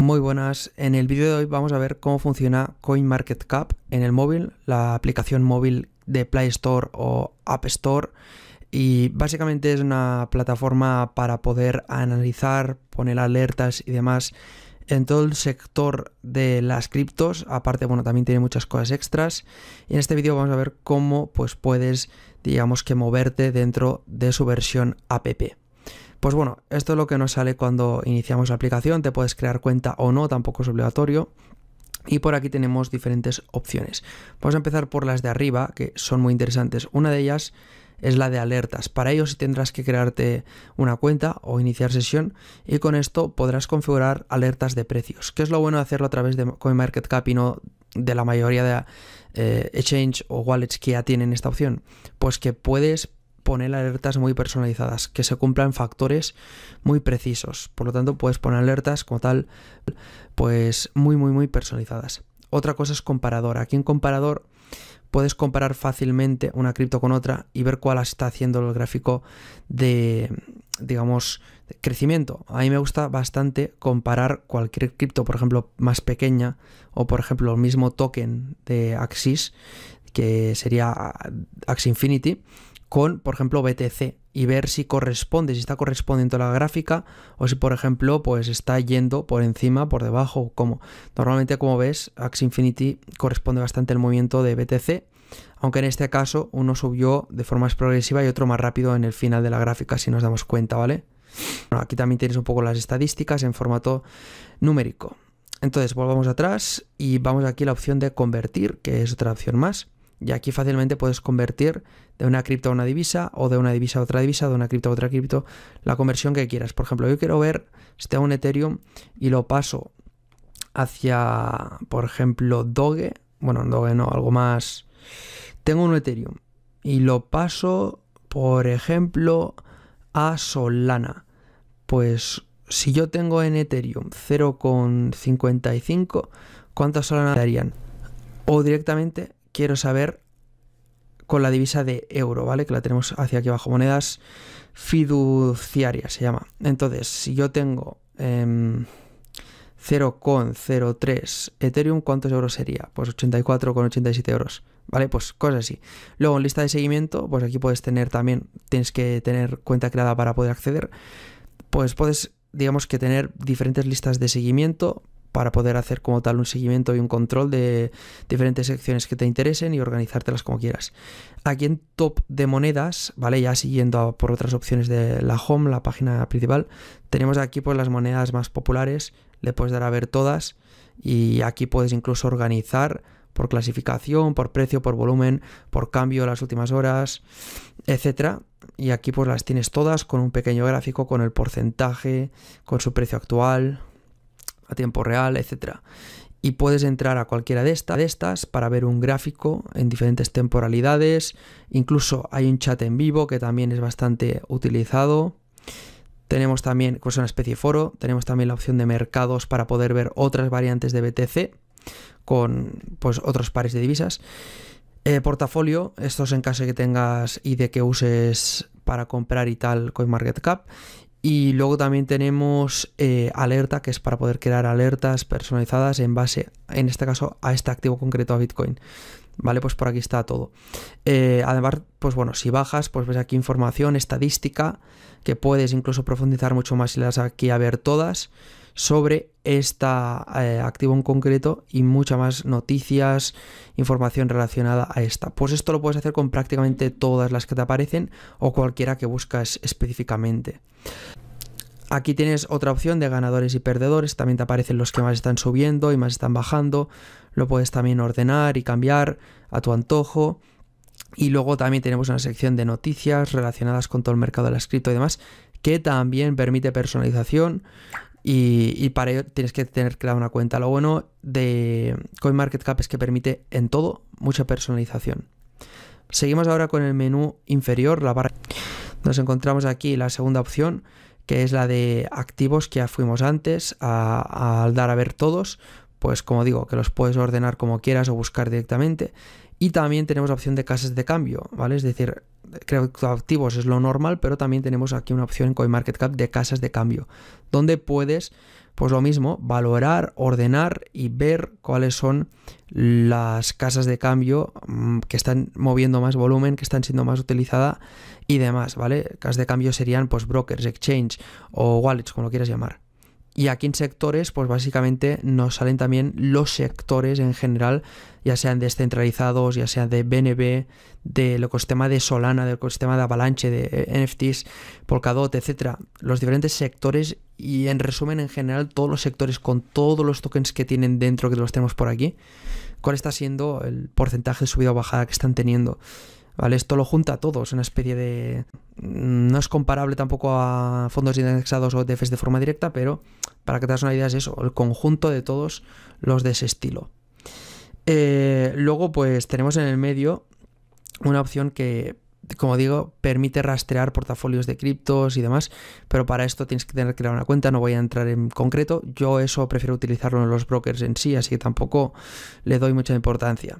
Muy buenas, en el vídeo de hoy vamos a ver cómo funciona CoinMarketCap en el móvil, la aplicación móvil de Play Store o App Store y básicamente es una plataforma para poder analizar, poner alertas y demás en todo el sector de las criptos, aparte bueno, también tiene muchas cosas extras y en este vídeo vamos a ver cómo pues puedes digamos que moverte dentro de su versión app. Pues bueno, esto es lo que nos sale cuando iniciamos la aplicación, te puedes crear cuenta o no, tampoco es obligatorio. Y por aquí tenemos diferentes opciones. Vamos a empezar por las de arriba, que son muy interesantes. Una de ellas es la de alertas. Para ello sí tendrás que crearte una cuenta o iniciar sesión y con esto podrás configurar alertas de precios, ¿Qué es lo bueno de hacerlo a través de CoinMarketCap y no de la mayoría de eh, exchange o wallets que ya tienen esta opción. Pues que puedes poner alertas muy personalizadas, que se cumplan factores muy precisos. Por lo tanto, puedes poner alertas como tal, pues muy, muy, muy personalizadas. Otra cosa es comparador. Aquí en comparador puedes comparar fácilmente una cripto con otra y ver cuál está haciendo el gráfico de, digamos, crecimiento. A mí me gusta bastante comparar cualquier cripto, por ejemplo, más pequeña o, por ejemplo, el mismo token de Axis, que sería Axie Infinity, con, por ejemplo, BTC y ver si corresponde, si está correspondiendo a la gráfica o si, por ejemplo, pues está yendo por encima, por debajo como. Normalmente, como ves, Axie Infinity corresponde bastante al movimiento de BTC, aunque en este caso uno subió de forma más progresiva y otro más rápido en el final de la gráfica, si nos damos cuenta, ¿vale? aquí también tienes un poco las estadísticas en formato numérico. Entonces, volvamos atrás y vamos aquí a la opción de convertir, que es otra opción más. Y aquí fácilmente puedes convertir de una cripto a una divisa o de una divisa a otra divisa, de una cripto a otra cripto, la conversión que quieras. Por ejemplo, yo quiero ver si tengo un Ethereum y lo paso hacia, por ejemplo, Doge. Bueno, Doge no, algo más. Tengo un Ethereum y lo paso, por ejemplo, a Solana. Pues si yo tengo en Ethereum 0,55, ¿cuántas Solana darían? O directamente quiero saber con la divisa de euro, ¿vale? Que la tenemos hacia aquí abajo, monedas fiduciarias se llama. Entonces, si yo tengo 0,03 em, Ethereum, ¿cuántos euros sería? Pues 84,87 euros, ¿vale? Pues cosas así. Luego en lista de seguimiento, pues aquí puedes tener también, tienes que tener cuenta creada para poder acceder, pues puedes digamos que tener diferentes listas de seguimiento para poder hacer como tal un seguimiento y un control de diferentes secciones que te interesen y organizártelas como quieras. Aquí en top de monedas, ¿vale? Ya siguiendo por otras opciones de la home, la página principal, tenemos aquí pues las monedas más populares, le puedes dar a ver todas y aquí puedes incluso organizar por clasificación, por precio, por volumen, por cambio las últimas horas, etcétera. Y aquí pues las tienes todas con un pequeño gráfico, con el porcentaje, con su precio actual, a tiempo real, etcétera Y puedes entrar a cualquiera de, estas para ver un gráfico en diferentes temporalidades. Incluso hay un chat en vivo que también es bastante utilizado. Tenemos también, pues una especie de foro, tenemos también la opción de mercados para poder ver otras variantes de BTC con pues, otros pares de divisas. Eh, portafolio, es en caso de que tengas y de que uses para comprar y tal CoinMarketCap. Y luego también tenemos eh, alerta, que es para poder crear alertas personalizadas en base, en este caso, a este activo concreto, a Bitcoin. Vale, pues por aquí está todo. Eh, además, pues bueno, si bajas, pues ves aquí información estadística, que puedes incluso profundizar mucho más y las aquí a ver todas sobre esta eh, activo en concreto y muchas más noticias, información relacionada a esta. Pues esto lo puedes hacer con prácticamente todas las que te aparecen o cualquiera que buscas específicamente. Aquí tienes otra opción de ganadores y perdedores, también te aparecen los que más están subiendo y más están bajando, lo puedes también ordenar y cambiar a tu antojo. Y luego también tenemos una sección de noticias relacionadas con todo el mercado de la cripto y demás, que también permite personalización y, para ello tienes que tener creada una cuenta. Lo bueno de CoinMarketCap es que permite en todo mucha personalización. Seguimos ahora con el menú inferior, la barra. Nos encontramos aquí la segunda opción, que es la de activos que ya fuimos antes al dar a ver todos pues como digo, que los puedes ordenar como quieras o buscar directamente. Y también tenemos la opción de casas de cambio, ¿vale? Es decir, activos es lo normal, pero también tenemos aquí una opción en CoinMarketCap de casas de cambio, donde puedes, pues lo mismo, valorar, ordenar y ver cuáles son las casas de cambio mm, que están moviendo más volumen, que están siendo más utilizadas y demás, ¿vale? Casas de cambio serían pues brokers, exchange o wallets, como lo quieras llamar. Y aquí en sectores, pues básicamente nos salen también los sectores en general, ya sean descentralizados, ya sean de BNB, del ecosistema de Solana, del ecosistema de Avalanche, de eh, NFTs, Polkadot, etc. Los diferentes sectores y en resumen, en general, todos los sectores con todos los tokens que tienen dentro, que los tenemos por aquí, cuál está siendo el porcentaje de subida o bajada que están teniendo. ¿Vale? Esto lo junta a todos, una especie de... Mm, no es comparable tampoco a fondos indexados o ETFs de forma directa, pero para que te das una idea es eso, el conjunto de todos los de ese estilo. Eh, luego pues tenemos en el medio una opción que, como digo, permite rastrear portafolios de criptos y demás, pero para esto tienes que tener que crear una cuenta, no voy a entrar en concreto, yo eso prefiero utilizarlo en los brokers en sí, así que tampoco le doy mucha importancia.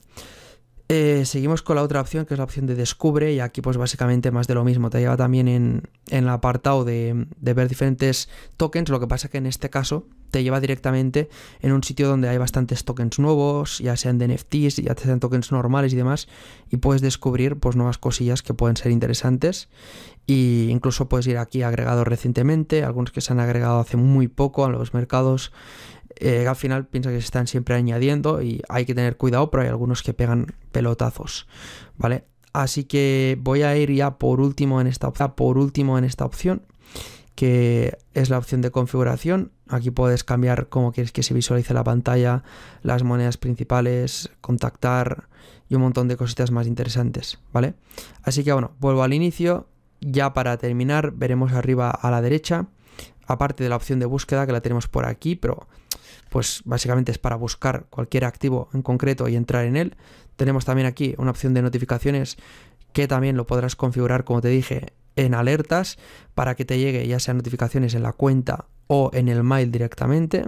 Eh, seguimos con la otra opción, que es la opción de descubre, y aquí pues básicamente más de lo mismo. Te lleva también en, en el apartado de, ver diferentes tokens, lo que pasa que en este caso te lleva directamente en un sitio donde hay bastantes tokens nuevos, ya sean de NFTs, ya sean tokens normales y demás, y puedes descubrir pues nuevas cosillas que pueden ser interesantes. e incluso puedes ir aquí agregados recientemente, algunos que se han agregado hace muy poco a los mercados eh, al final piensa que se están siempre añadiendo y hay que tener cuidado, pero hay algunos que pegan pelotazos, ¿vale? Así que voy a ir ya por último en esta, por último en esta opción, que es la opción de configuración. Aquí puedes cambiar cómo quieres que se visualice la pantalla, las monedas principales, contactar y un montón de cositas más interesantes, ¿vale? Así que bueno, vuelvo al inicio. Ya para terminar, veremos arriba a la derecha, aparte de la opción de búsqueda que la tenemos por aquí, pero pues básicamente es para buscar cualquier activo en concreto y entrar en él. Tenemos también aquí una opción de notificaciones que también lo podrás configurar, como te dije, en alertas para que te llegue ya sean notificaciones en la cuenta o en el mail directamente.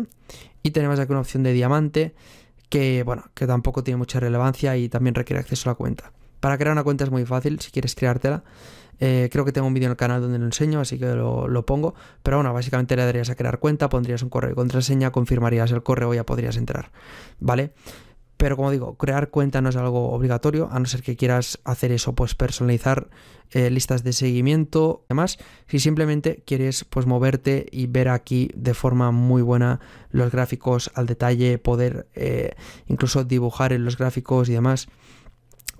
Y tenemos aquí una opción de diamante que, bueno, que tampoco tiene mucha relevancia y también requiere acceso a la cuenta. Para crear una cuenta es muy fácil si quieres creártela. Eh, creo que tengo un vídeo en el canal donde lo enseño, así que lo, pongo. Pero bueno, básicamente le darías a crear cuenta, pondrías un correo y contraseña, confirmarías el correo y ya podrías entrar. ¿Vale? Pero como digo, crear cuenta no es algo obligatorio, a no ser que quieras hacer eso, pues personalizar eh, listas de seguimiento. y demás, si simplemente quieres pues moverte y ver aquí de forma muy buena los gráficos al detalle, poder eh, incluso dibujar en los gráficos y demás,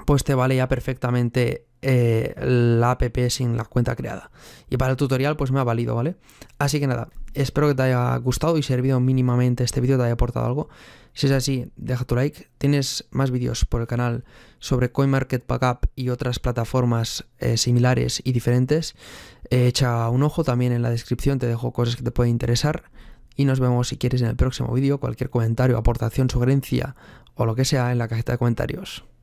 pues te vale ya perfectamente eh, la app sin la cuenta creada. Y para el tutorial pues me ha valido, ¿vale? Así que nada, espero que te haya gustado y servido mínimamente este vídeo, te haya aportado algo. Si es así, deja tu like. Tienes más vídeos por el canal sobre CoinMarketCap y otras plataformas eh, similares y diferentes. Eh, echa un ojo también en la descripción, te dejo cosas que te pueden interesar. Y nos vemos si quieres en el próximo vídeo. Cualquier comentario, aportación, sugerencia o lo que sea en la cajita de comentarios.